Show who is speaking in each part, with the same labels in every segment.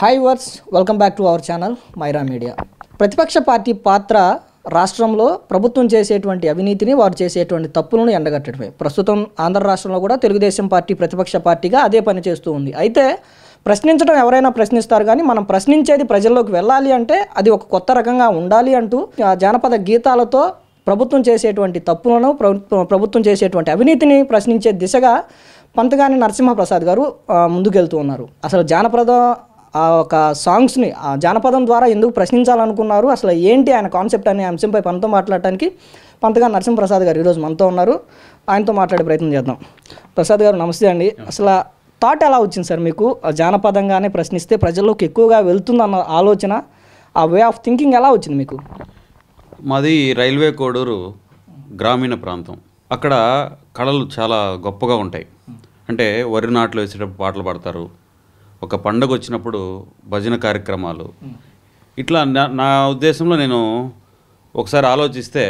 Speaker 1: hi viewers welcome back to our channel Myra Media ప్రతిపక్ష party పాత్ర రాష్ట్రంలో ప్రభుత్వం చేసేటువంటి అవినీతిని వారు చేసేటువంటి తప్పులను ఎండగట్టడమే ప్రస్తుతం ఆంధ్ర రాష్ట్రంలో కూడా తెలుగుదేశం పార్టీ ప్రతిపక్ష పార్టీగా అదే పని చేస్తూ ఉంది అయితే ప్రశ్నించడం ఎవరైనా ప్రశ్నిస్తారు కానీ మనం ప్రశ్నించేది ప్రజల్లోకి వెళ్ళాలి అంటే అది ఒక కొత్త రకంగా ఉండాలి అంటూ జానపద గీతాలతో ప్రభుత్వం చేసేటువంటి తప్పులను ప్రభుత్వం చేసేటువంటి అవినీతిని ప్రశ్నించే దిశగా పంతగాని నరసింహప్రసాద్ గారు ముందుకెళ్తూ ఉన్నారు అసలు జానపద ఆ ఒక సాంగ్స్ని ఆ జానపదం ద్వారా ఎందుకు ప్రశ్నించాలనుకున్నారు అసలు ఏంటి ఆయన కాన్సెప్ట్ అనే అంశంపై పనితో మాట్లాడటానికి పంతగా నరసింహప్రసాద్ గారు ఈరోజు మనతో ఉన్నారు ఆయనతో మాట్లాడే ప్రయత్నం చేద్దాం ప్రసాద్ గారు నమస్తే అండి అసలు థాట్ ఎలా వచ్చింది సార్ మీకు జానపదంగానే ప్రశ్నిస్తే ప్రజల్లోకి ఎక్కువగా వెళ్తుందన్న ఆలోచన ఆ వే ఆఫ్ థింకింగ్ ఎలా వచ్చింది మీకు
Speaker 2: మాది రైల్వే కోడూరు గ్రామీణ ప్రాంతం అక్కడ కళలు చాలా గొప్పగా ఉంటాయి అంటే వరి నాట్లు వేసేటప్పుడు పాటలు పాడతారు ఒక పండగ వచ్చినప్పుడు భజన కార్యక్రమాలు ఇట్లా నా ఉద్దేశంలో నేను ఒకసారి ఆలోచిస్తే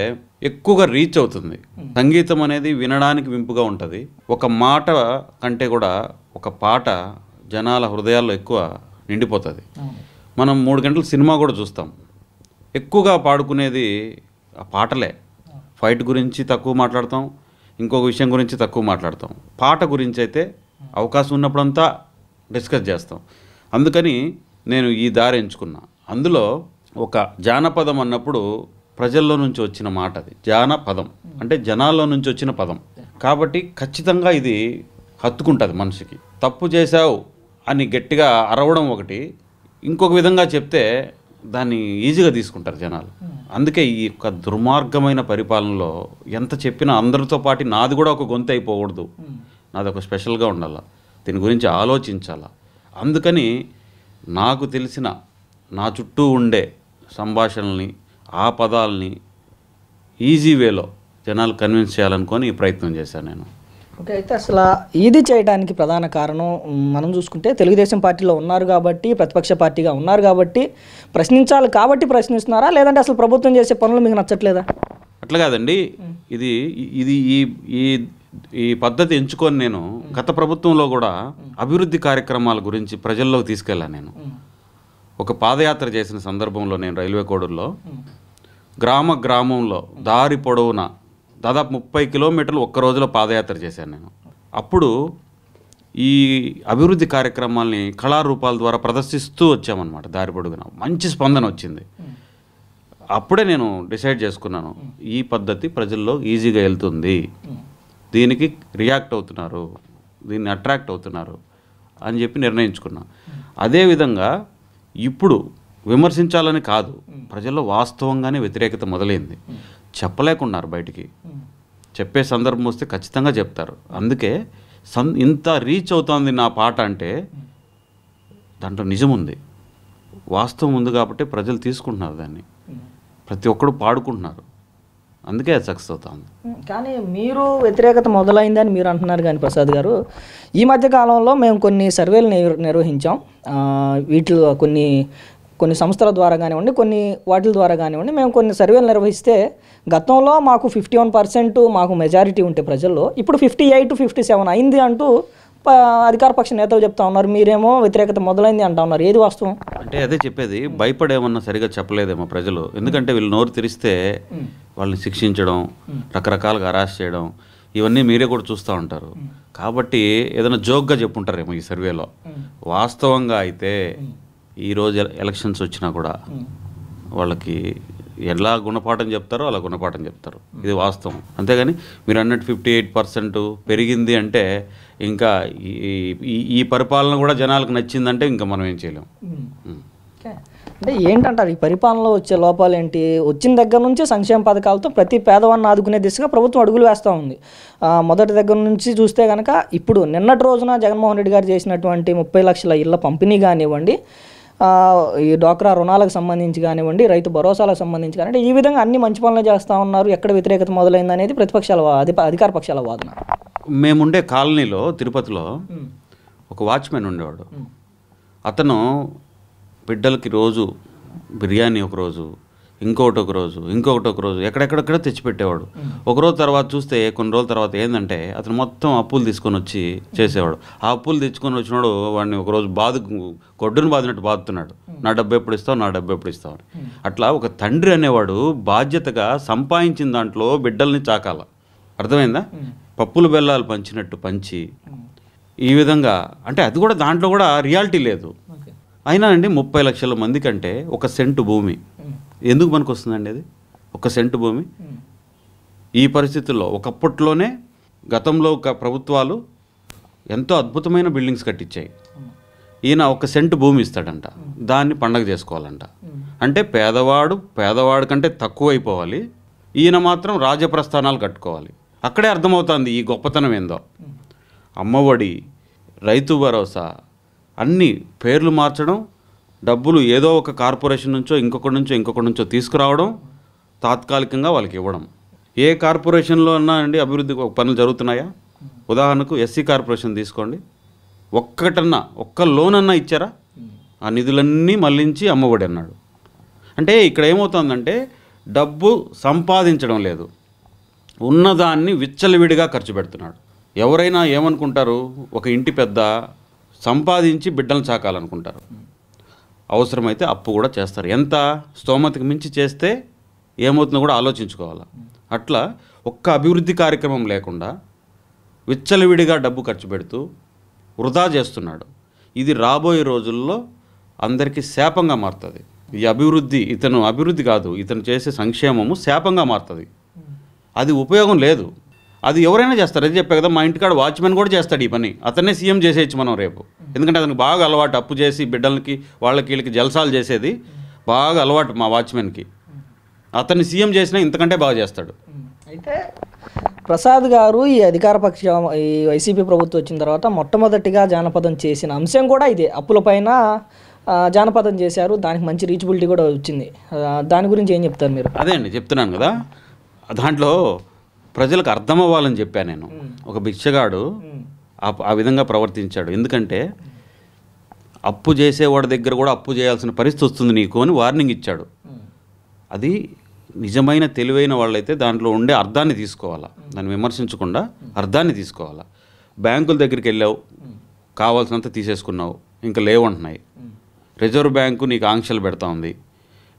Speaker 2: ఎక్కువగా రీచ్ అవుతుంది సంగీతం అనేది వినడానికి వింపుగా ఉంటుంది ఒక మాట కంటే కూడా ఒక పాట జనాల హృదయాల్లో ఎక్కువ నిండిపోతుంది మనం మూడు గంటల సినిమా కూడా చూస్తాం ఎక్కువగా పాడుకునేది ఆ పాటలే ఫైట్ గురించి తక్కువ మాట్లాడతాం ఇంకొక విషయం గురించి తక్కువ మాట్లాడతాం పాట గురించి అయితే అవకాశం ఉన్నప్పుడంతా డిస్కస్ చేస్తాం అందుకని నేను ఈ దారి ఎంచుకున్నా అందులో ఒక జానపదం అన్నప్పుడు ప్రజల్లో నుంచి వచ్చిన మాట అది జానపదం అంటే జనాల్లో నుంచి వచ్చిన పదం కాబట్టి ఖచ్చితంగా ఇది హత్తుకుంటుంది మనిషికి తప్పు చేశావు అని గట్టిగా అరవడం ఒకటి ఇంకొక విధంగా చెప్తే దాన్ని ఈజీగా తీసుకుంటారు జనాలు అందుకే ఈ యొక్క దుర్మార్గమైన పరిపాలనలో ఎంత చెప్పినా అందరితో పాటు నాది కూడా ఒక గొంతు అయిపోకూడదు నాది ఒక స్పెషల్గా ఉండాలి దీని గురించి ఆలోచించాలా అందుకని నాకు తెలిసిన నా చుట్టూ ఉండే సంభాషణల్ని ఆ పదాలని ఈజీ వేలో జనాలు కన్విన్స్ చేయాలనుకొని ప్రయత్నం చేశాను నేను
Speaker 1: ఓకే అయితే అసలు ఇది చేయడానికి ప్రధాన కారణం మనం చూసుకుంటే తెలుగుదేశం పార్టీలో ఉన్నారు కాబట్టి ప్రతిపక్ష పార్టీగా ఉన్నారు కాబట్టి ప్రశ్నించాలి కాబట్టి ప్రశ్నిస్తున్నారా లేదంటే అసలు ప్రభుత్వం చేసే పనులు మీకు నచ్చట్లేదా
Speaker 2: అట్లా కాదండి ఇది ఇది ఈ ఈ ఈ పద్ధతి ఎంచుకొని నేను గత ప్రభుత్వంలో కూడా అభివృద్ధి కార్యక్రమాల గురించి ప్రజల్లోకి తీసుకెళ్ళాను నేను ఒక పాదయాత్ర చేసిన సందర్భంలో నేను రైల్వే కోడూరులో గ్రామ గ్రామంలో దారి పొడవున దాదాపు ముప్పై కిలోమీటర్లు ఒక్క రోజులో పాదయాత్ర చేశాను నేను అప్పుడు ఈ అభివృద్ధి కార్యక్రమాల్ని కళారూపాల ద్వారా ప్రదర్శిస్తూ వచ్చామన్నమాట దారి పొడుగున మంచి స్పందన వచ్చింది అప్పుడే నేను డిసైడ్ చేసుకున్నాను ఈ పద్ధతి ప్రజల్లో ఈజీగా వెళ్తుంది దీనికి రియాక్ట్ అవుతున్నారు దీన్ని అట్రాక్ట్ అవుతున్నారు అని చెప్పి నిర్ణయించుకున్నాం అదేవిధంగా ఇప్పుడు విమర్శించాలని కాదు ప్రజల్లో వాస్తవంగానే వ్యతిరేకత మొదలైంది చెప్పలేకున్నారు బయటికి చెప్పే సందర్భం వస్తే ఖచ్చితంగా చెప్తారు అందుకే సన్ ఇంత రీచ్ అవుతోంది నా పాట అంటే దాంట్లో నిజం ఉంది వాస్తవం ఉంది కాబట్టి ప్రజలు తీసుకుంటున్నారు దాన్ని ప్రతి ఒక్కరు పాడుకుంటున్నారు అందుకే సక్సెస్ అవుతా ఉంది
Speaker 1: కానీ మీరు వ్యతిరేకత మొదలైందని మీరు అంటున్నారు కానీ ప్రసాద్ గారు ఈ మధ్య కాలంలో మేము కొన్ని సర్వేలు నిర్వహించాం వీటిలో కొన్ని కొన్ని సంస్థల ద్వారా కానివ్వండి కొన్ని వాటిల ద్వారా కానివ్వండి మేము కొన్ని సర్వేలు నిర్వహిస్తే గతంలో మాకు ఫిఫ్టీ వన్ పర్సెంట్ మాకు మెజారిటీ ఉంటే ప్రజల్లో ఇప్పుడు ఫిఫ్టీ ఎయిట్ ఫిఫ్టీ సెవెన్ అయింది అంటూ అధికారపక్ష నేతలు చెప్తా ఉన్నారు మీరేమో వ్యతిరేకత మొదలైంది అంటా ఉన్నారు ఏది వాస్తవం
Speaker 2: అంటే అదే చెప్పేది భయపడేమన్నా సరిగా చెప్పలేదేమో ప్రజలు ఎందుకంటే వీళ్ళు నోరు తెరిస్తే వాళ్ళని శిక్షించడం రకరకాలుగా అరాస్ట్ చేయడం ఇవన్నీ మీరే కూడా చూస్తూ ఉంటారు కాబట్టి ఏదైనా జోక్గా చెప్పుంటారేమో ఈ సర్వేలో వాస్తవంగా అయితే ఈరోజు ఎలక్షన్స్ వచ్చినా కూడా వాళ్ళకి ఎలా గుణపాఠం చెప్తారో అలా గుణపాఠం చెప్తారు ఇది వాస్తవం అంతేగాని మీరు అన్నట్టు ఫిఫ్టీ ఎయిట్ పర్సెంట్ పెరిగింది అంటే ఇంకా ఈ ఈ పరిపాలన కూడా జనాలకు నచ్చిందంటే ఇంకా మనం ఏం చేయలేం
Speaker 1: అంటే ఏంటంటారు ఈ పరిపాలనలో వచ్చే లోపాలు ఏంటి వచ్చిన దగ్గర నుంచి సంక్షేమ పథకాలతో ప్రతి పేదవాన్ని ఆదుకునే దిశగా ప్రభుత్వం అడుగులు వేస్తూ ఉంది మొదటి దగ్గర నుంచి చూస్తే కనుక ఇప్పుడు నిన్నటి రోజున జగన్మోహన్ రెడ్డి గారు చేసినటువంటి ముప్పై లక్షల ఇళ్ల పంపిణీ కానివ్వండి ఈ డోక్రా రుణాలకు సంబంధించి కానివ్వండి రైతు భరోసాలకు సంబంధించి కానివ్వండి ఈ విధంగా అన్ని మంచి పనులు చేస్తూ ఉన్నారు ఎక్కడ వ్యతిరేకత మొదలైంది అనేది ప్రతిపక్షాల అధికార పక్షాల వాదన
Speaker 2: మేముండే కాలనీలో తిరుపతిలో ఒక వాచ్మెన్ ఉండేవాడు అతను బిడ్డలకి రోజు బిర్యానీ ఒకరోజు ఇంకొకటి ఒకరోజు రోజు ఇంకొకటి ఒకరోజు రోజు ఎక్కడెక్కడెక్కడ తెచ్చిపెట్టేవాడు ఒకరోజు తర్వాత చూస్తే కొన్ని రోజుల తర్వాత ఏంటంటే అతను మొత్తం అప్పులు తీసుకొని వచ్చి చేసేవాడు ఆ అప్పులు తెచ్చుకొని వచ్చినాడు వాడిని ఒకరోజు బాధ గొడ్డును బాధినట్టు బాధుతున్నాడు నా డబ్బు ఎప్పుడు ఇస్తావు నా డబ్బు ఎప్పుడు ఇస్తావు అట్లా ఒక తండ్రి అనేవాడు బాధ్యతగా సంపాదించిన దాంట్లో బిడ్డల్ని చాకాల అర్థమైందా పప్పులు బెల్లాలు పంచినట్టు పంచి ఈ విధంగా అంటే అది కూడా దాంట్లో కూడా రియాలిటీ లేదు అయినా అండి ముప్పై లక్షల మంది కంటే ఒక సెంటు భూమి ఎందుకు మనకు వస్తుందండి అది ఒక సెంటు భూమి ఈ పరిస్థితుల్లో ఒకప్పట్లోనే గతంలో ఒక ప్రభుత్వాలు ఎంతో అద్భుతమైన బిల్డింగ్స్ కట్టించాయి ఈయన ఒక సెంటు భూమి ఇస్తాడంట దాన్ని పండగ చేసుకోవాలంట అంటే పేదవాడు పేదవాడు కంటే తక్కువ అయిపోవాలి ఈయన మాత్రం రాజప్రస్థానాలు కట్టుకోవాలి అక్కడే అర్థమవుతుంది ఈ గొప్పతనం ఏందో అమ్మఒడి రైతు భరోసా అన్ని పేర్లు మార్చడం డబ్బులు ఏదో ఒక కార్పొరేషన్ నుంచో ఇంకొకటి నుంచో ఇంకొకటి నుంచో తీసుకురావడం తాత్కాలికంగా వాళ్ళకి ఇవ్వడం ఏ కార్పొరేషన్లో అన్నా అండి అభివృద్ధి పనులు జరుగుతున్నాయా ఉదాహరణకు ఎస్సీ కార్పొరేషన్ తీసుకోండి ఒక్కటన్నా ఒక్క లోన్ అన్నా ఇచ్చారా ఆ నిధులన్నీ మళ్ళించి అమ్మఒడి అన్నాడు అంటే ఇక్కడ ఏమవుతుందంటే డబ్బు సంపాదించడం లేదు ఉన్నదాన్ని విచ్చలవిడిగా ఖర్చు పెడుతున్నాడు ఎవరైనా ఏమనుకుంటారు ఒక ఇంటి పెద్ద సంపాదించి బిడ్డలను చాకాలనుకుంటారు అవసరమైతే అప్పు కూడా చేస్తారు ఎంత స్తోమతకు మించి చేస్తే ఏమవుతుందో కూడా ఆలోచించుకోవాలి అట్లా ఒక్క అభివృద్ధి కార్యక్రమం లేకుండా విచ్చలవిడిగా డబ్బు ఖర్చు పెడుతూ వృధా చేస్తున్నాడు ఇది రాబోయే రోజుల్లో అందరికీ శాపంగా మారుతుంది ఈ అభివృద్ధి ఇతను అభివృద్ధి కాదు ఇతను చేసే సంక్షేమము శాపంగా మారుతుంది అది ఉపయోగం లేదు అది ఎవరైనా చేస్తారు అది చెప్పే కదా మా ఇంటికాడ వాచ్మెన్ కూడా చేస్తాడు ఈ పని అతనే సీఎం చేసేయచ్చు మనం రేపు ఎందుకంటే అతనికి బాగా అలవాటు అప్పు చేసి బిడ్డలకి వాళ్ళకి వీళ్ళకి జలసాలు చేసేది బాగా అలవాటు మా వాచ్మెన్కి అతన్ని సీఎం చేసినా ఇంతకంటే బాగా చేస్తాడు అయితే
Speaker 1: ప్రసాద్ గారు ఈ అధికార పక్ష ఈ వైసీపీ ప్రభుత్వం వచ్చిన తర్వాత మొట్టమొదటిగా జానపదం చేసిన అంశం కూడా ఇదే అప్పులపైన జానపదం చేశారు దానికి మంచి రీచబిలిటీ కూడా వచ్చింది దాని గురించి ఏం చెప్తారు మీరు
Speaker 2: అదే అండి చెప్తున్నాను కదా దాంట్లో ప్రజలకు అర్థమవ్వాలని చెప్పాను నేను ఒక భిక్షగాడు ఆ విధంగా ప్రవర్తించాడు ఎందుకంటే అప్పు చేసేవాడి దగ్గర కూడా అప్పు చేయాల్సిన పరిస్థితి వస్తుంది నీకు అని వార్నింగ్ ఇచ్చాడు అది నిజమైన తెలివైన వాళ్ళైతే దాంట్లో ఉండే అర్థాన్ని తీసుకోవాలా దాన్ని విమర్శించకుండా అర్థాన్ని తీసుకోవాలా బ్యాంకుల దగ్గరికి వెళ్ళావు కావాల్సినంత తీసేసుకున్నావు ఇంకా లేవంటున్నాయి రిజర్వ్ బ్యాంకు నీకు ఆంక్షలు పెడతా ఉంది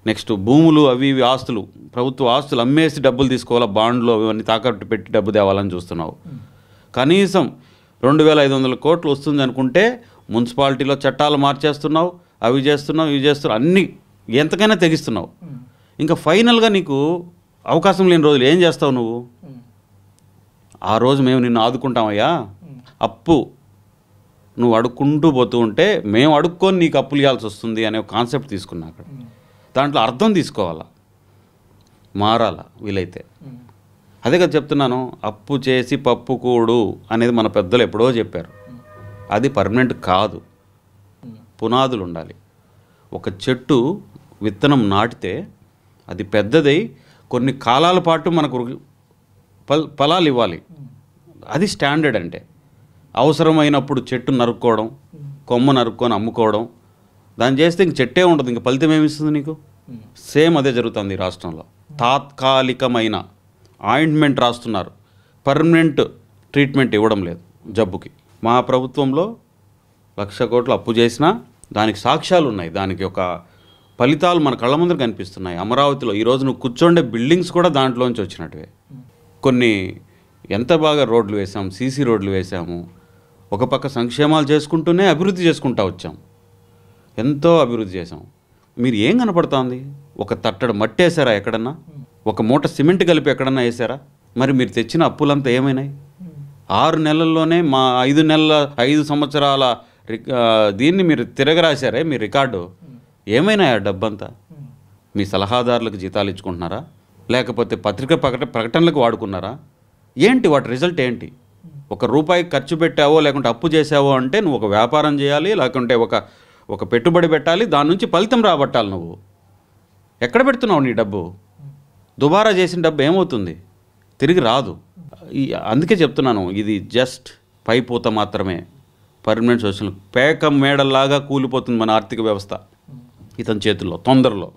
Speaker 2: నెక్స్ట్ భూములు అవి ఇవి ఆస్తులు ప్రభుత్వ ఆస్తులు అమ్మేసి డబ్బులు తీసుకోవాలా బాండ్లు అవన్నీ తాకట్టు పెట్టి డబ్బు తేవాలని చూస్తున్నావు కనీసం రెండు వేల ఐదు వందల కోట్లు వస్తుంది అనుకుంటే మున్సిపాలిటీలో చట్టాలు మార్చేస్తున్నావు అవి చేస్తున్నావు ఇవి చేస్తున్నావు అన్నీ ఎంతకైనా తెగిస్తున్నావు ఇంకా ఫైనల్గా నీకు అవకాశం లేని రోజులు ఏం చేస్తావు నువ్వు ఆ రోజు మేము నిన్ను ఆదుకుంటామయ్యా అప్పు నువ్వు అడుక్కుంటూ పోతూ ఉంటే మేము అడుక్కొని నీకు అప్పులు ఇవ్వాల్సి వస్తుంది అనే కాన్సెప్ట్ తీసుకున్నా అక్కడ దాంట్లో అర్థం తీసుకోవాలా మారాల వీలైతే అదే కదా చెప్తున్నాను అప్పు చేసి పప్పు కూడు అనేది మన పెద్దలు ఎప్పుడో చెప్పారు అది పర్మనెంట్ కాదు పునాదులు ఉండాలి ఒక చెట్టు విత్తనం నాటితే అది పెద్దదై కొన్ని కాలాల పాటు మనకు ఫలాలు ఇవ్వాలి అది స్టాండర్డ్ అంటే అవసరమైనప్పుడు చెట్టు నరుక్కోవడం కొమ్మ నరుక్కొని అమ్ముకోవడం దాన్ని చేస్తే ఇంక చెట్టే ఉండదు ఇంక ఫలితం ఏమిస్తుంది నీకు సేమ్ అదే జరుగుతుంది రాష్ట్రంలో తాత్కాలికమైన ఆయింట్మెంట్ రాస్తున్నారు పర్మనెంట్ ట్రీట్మెంట్ ఇవ్వడం లేదు జబ్బుకి మా ప్రభుత్వంలో లక్ష కోట్లు అప్పు చేసినా దానికి సాక్ష్యాలు ఉన్నాయి దానికి ఒక ఫలితాలు మన కళ్ళ ముందర కనిపిస్తున్నాయి అమరావతిలో ఈరోజు నువ్వు కూర్చోండే బిల్డింగ్స్ కూడా దాంట్లోంచి వచ్చినట్టువే కొన్ని ఎంత బాగా రోడ్లు వేసాం సీసీ రోడ్లు వేసాము ఒక పక్క సంక్షేమాలు చేసుకుంటూనే అభివృద్ధి చేసుకుంటా వచ్చాం ఎంతో అభివృద్ధి చేసాం మీరు ఏం కనపడుతోంది ఒక తట్టడు వేసారా ఎక్కడన్నా ఒక మూట సిమెంట్ కలిపి ఎక్కడన్నా వేసారా మరి మీరు తెచ్చిన అప్పులంతా ఏమైనాయి ఆరు నెలల్లోనే మా ఐదు నెలల ఐదు సంవత్సరాల దీన్ని మీరు తిరగరాశారే మీ రికార్డు ఏమైనా డబ్బంతా మీ సలహాదారులకు జీతాలు ఇచ్చుకుంటున్నారా లేకపోతే పత్రిక ప్రకట ప్రకటనలకు వాడుకున్నారా ఏంటి వాటి రిజల్ట్ ఏంటి ఒక రూపాయి ఖర్చు పెట్టావో లేకుంటే అప్పు చేసావో అంటే నువ్వు ఒక వ్యాపారం చేయాలి లేకుంటే ఒక ఒక పెట్టుబడి పెట్టాలి దాని నుంచి ఫలితం రాబట్టాలి నువ్వు ఎక్కడ పెడుతున్నావు నీ డబ్బు దుబారా చేసిన డబ్బు ఏమవుతుంది తిరిగి రాదు అందుకే చెప్తున్నాను ఇది జస్ట్ పైపోత మాత్రమే పర్మనెంట్ సోషల్ పేక మేడల్లాగా కూలిపోతుంది మన ఆర్థిక వ్యవస్థ ఇతని చేతుల్లో తొందరలో